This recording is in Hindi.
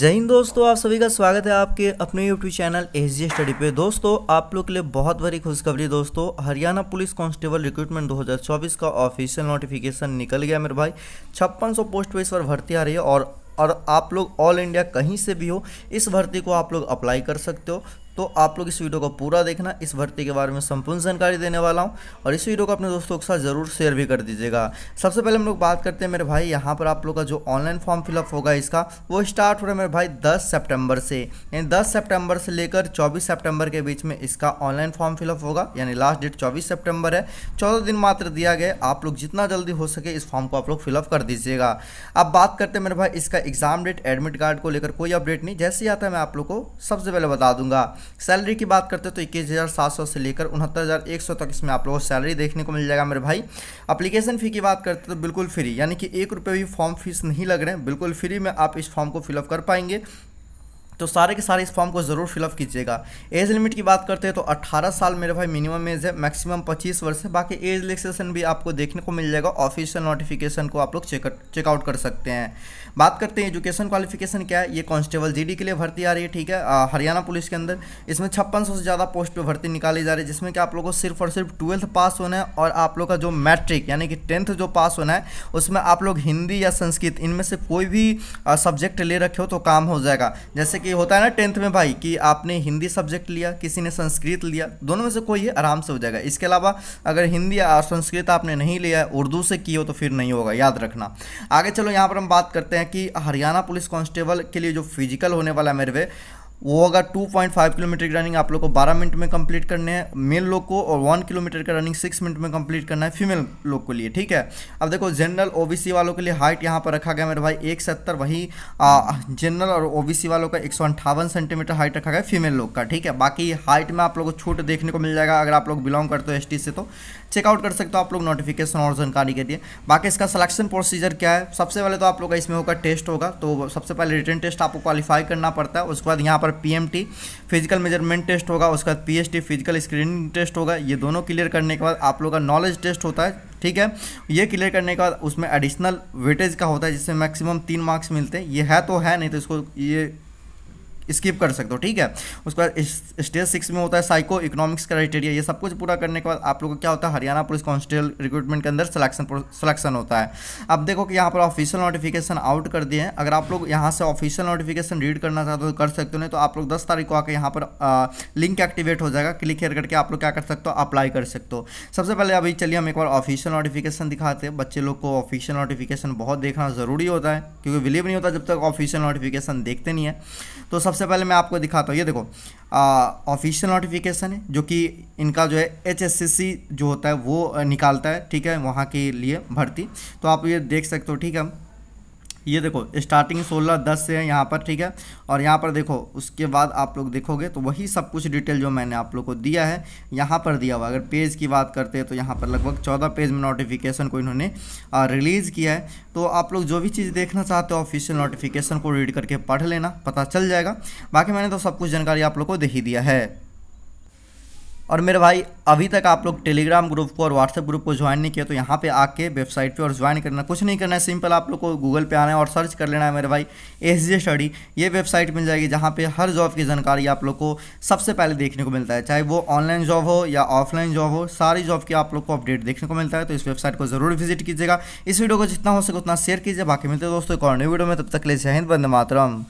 जय हिंद दोस्तों आप सभी का स्वागत है आपके अपने YouTube channel S G study पे दोस्तों आप लोग के लिए बहुत बड़ी खुशखबरी दोस्तों हरियाणा पुलिस कांस्टेबल रिक्रूटमेंट 2024 का ऑफिशियल नोटिफिकेशन निकल गया मेरे भाई छप्पन सौ पोस्ट पे इस पर भर्ती आ रही है और और आप लोग ऑल इंडिया कहीं से भी हो इस भर्ती को आप लोग अप्लाई कर सकते हो तो आप लोग इस वीडियो को पूरा देखना इस भर्ती के बारे में संपूर्ण जानकारी देने वाला हूँ और इस वीडियो को अपने दोस्तों के साथ ज़रूर शेयर भी कर दीजिएगा सबसे पहले हम लोग बात करते हैं मेरे भाई यहाँ पर आप लोग का जो ऑनलाइन फॉर्म फिलअप होगा इसका वो स्टार्ट हो रहा है मेरे भाई दस सेप्टेम्बर से यानी दस सेप्टेम्बर से लेकर चौबीस सेप्टेम्बर के बीच में इसका ऑनलाइन फॉर्म फिलअप होगा यानी लास्ट डेट चौबीस सेप्टेम्बर है चौदह दिन मात्र दिया गया आप लोग जितना जल्दी हो सके इस फॉर्म को आप लोग फिलअप कर दीजिएगा अब बात करते हैं मेरे भाई इसका एग्जाम डेट एडमिट कार्ड को लेकर कोई अपडेट नहीं जैसे ही आता है मैं आप लोग को सबसे पहले बता दूंगा सैलरी की बात करते हैं तो इक्कीस हज़ार सात सौ से लेकर उनहत्तर हज़ार एक सौ तक इसमें आप लोगों को सैलरी देखने को मिल जाएगा मेरे भाई अप्लीकेशन फ़ी की बात करते हैं तो बिल्कुल फ्री यानी कि एक रुपये भी फॉर्म फीस नहीं लग रहे हैं बिल्कुल फ्री में आप इस फॉर्म को फिलअप कर पाएंगे तो सारे के सारे इस फॉर्म को ज़रूर फिलअप कीजिएगा एज लिमिट की बात करते हैं तो 18 साल मेरे भाई मिनिमम एज है मैक्सिमम 25 वर्ष है बाकी एज रिलेक्सेशन भी आपको देखने को मिल जाएगा ऑफिशियल नोटिफिकेशन को आप लोग चेकआउट कर सकते हैं बात करते हैं एजुकेशन क्वालिफिकेशन क्या है ये कांस्टेबल जीडी के लिए भर्ती आ रही है ठीक है हरियाणा पुलिस के अंदर इसमें छप्पन से ज़्यादा पोस्ट पर भर्ती निकाली जा रही है जिसमें कि आप लोग को सिर्फ और सिर्फ ट्वेल्थ पास होना है और आप लोग का जो मैट्रिक यानी कि टेंथ जो पास होना है उसमें आप लोग हिंदी या संस्कृत इनमें से कोई भी सब्जेक्ट ले रखे हो तो काम हो जाएगा जैसे कि कि होता है ना टेंथ में भाई कि आपने हिंदी सब्जेक्ट लिया किसी ने संस्कृत लिया दोनों में से कोई है आराम से हो जाएगा इसके अलावा अगर हिंदी और संस्कृत आपने नहीं लिया उर्दू से की हो तो फिर नहीं होगा याद रखना आगे चलो यहाँ पर हम बात करते हैं कि हरियाणा पुलिस कांस्टेबल के लिए जो फिजिकल होने वाला है मेरे वे वो होगा 2.5 किलोमीटर की रनिंग आप लोग को 12 मिनट में कंप्लीट करने हैं मेल लोग को और 1 किलोमीटर का रनिंग 6 मिनट में कंप्लीट करना है फीमेल लोग के लिए ठीक है अब देखो जनरल ओबीसी वालों के लिए हाइट यहाँ पर रखा गया मेरे भाई एक सत्तर वही जनरल और ओबीसी वालों का एक सेंटीमीटर हाइट रखा गया फीमेल लोग का ठीक है बाकी हाइट में आप लोग को छूट देखने को मिल जाएगा अगर आप लोग बिलोंग करते हो एस से तो चेकआउट कर सकते हो आप लोग नोटिफिकेशन और जानकारी के लिए बाकी इसका सिलेक्शन प्रोसीजर क्या है सबसे पहले तो आप लोग का इसमें होगा टेस्ट होगा तो सबसे पहले रिटर्न टेस्ट आपको क्वालिफाई करना पड़ता है उसके बाद यहाँ पर पी फिजिकल मेजरमेंट टेस्ट होगा उसके बाद पी फिजिकल स्क्रीनिंग टेस्ट होगा ये दोनों क्लियर करने के बाद आप लोग का नॉलेज टेस्ट होता है ठीक है ये क्लियर करने के बाद उसमें एडिशनल वेटेज का होता है जिससे मैक्सिमम तीन मार्क्स मिलते हैं ये है तो है नहीं तो इसको ये स्किप कर सकते हो ठीक है उसके बाद स्टेज सिक्स में होता है साइको इकोनॉमिक्स क्राइटेरिया ये सब कुछ पूरा करने के बाद आप लोगों को क्या होता है हरियाणा पुलिस कॉन्स्टेबल रिक्रूटमेंट के अंदर सिलेक्शन सिलेक्शन होता है अब देखो कि यहाँ पर ऑफिशियल नोटिफिकेशन आउट कर दिए हैं अगर आप लोग यहाँ से ऑफिशियल नोटिफिकेशन रीड करना चाहते हो तो कर सकते हो नहीं तो आप लोग दस तारीख को आकर यहाँ पर लिंक एक्टिवेट हो जाएगा क्लिक हेयर करके आप लोग क्या कर सकते हो अप्लाई कर सकते हो सबसे पहले अभी चलिए हम एक बार ऑफिशियल नोटिफिकेशन दिखाते हैं बच्चे लोग को ऑफिशियल नोटिफिकेशन बहुत देखना ज़रूरी होता है क्योंकि बिलीव नहीं होता जब तक ऑफिशियल नोटिफिकेशन देखते नहीं है तो सबसे सबसे पहले मैं आपको दिखाता हूँ ये देखो ऑफिशियल नोटिफिकेशन है जो कि इनका जो है एच जो होता है वो निकालता है ठीक है वहाँ के लिए भर्ती तो आप ये देख सकते हो ठीक है ये देखो स्टार्टिंग सोलह दस से है यहाँ पर ठीक है और यहाँ पर देखो उसके बाद आप लोग देखोगे तो वही सब कुछ डिटेल जो मैंने आप लोग को दिया है यहाँ पर दिया हुआ अगर पेज की बात करते हैं तो यहाँ पर लगभग चौदह पेज में नोटिफिकेशन को इन्होंने रिलीज़ किया है तो आप लोग जो भी चीज़ देखना चाहते हो ऑफिशियल नोटिफिकेशन को रीड करके पढ़ लेना पता चल जाएगा बाकी मैंने तो सब कुछ जानकारी आप लोग को दे ही दिया है और मेरे भाई अभी तक आप लोग टेलीग्राम ग्रुप को और व्हाट्सएप ग्रुप को ज्वाइन नहीं किया तो यहाँ पे आके वेबसाइट पे और ज्वाइन करना कुछ नहीं करना है सिंपल आप लोग को गूगल पे आना है और सर्च कर लेना है मेरे भाई एस जे स्टडी ये वेबसाइट मिल जाएगी जहाँ पे हर जॉब की जानकारी आप लोग को सबसे पहले देखने को मिलता है चाहे वो ऑनलाइन जॉब हो या ऑफलाइन जॉब हो सारी जॉब की आप लोग को अपडेट देखने को मिलता है तो इस वेबसाइट को जरूर विजिट कीजिएगा इस वीडियो को जितना हो सके उतना शेयर कीजिए बाकी मिलते हैं दोस्तों एक और वीडियो में तब तक ले जय हिंद बंद मातरम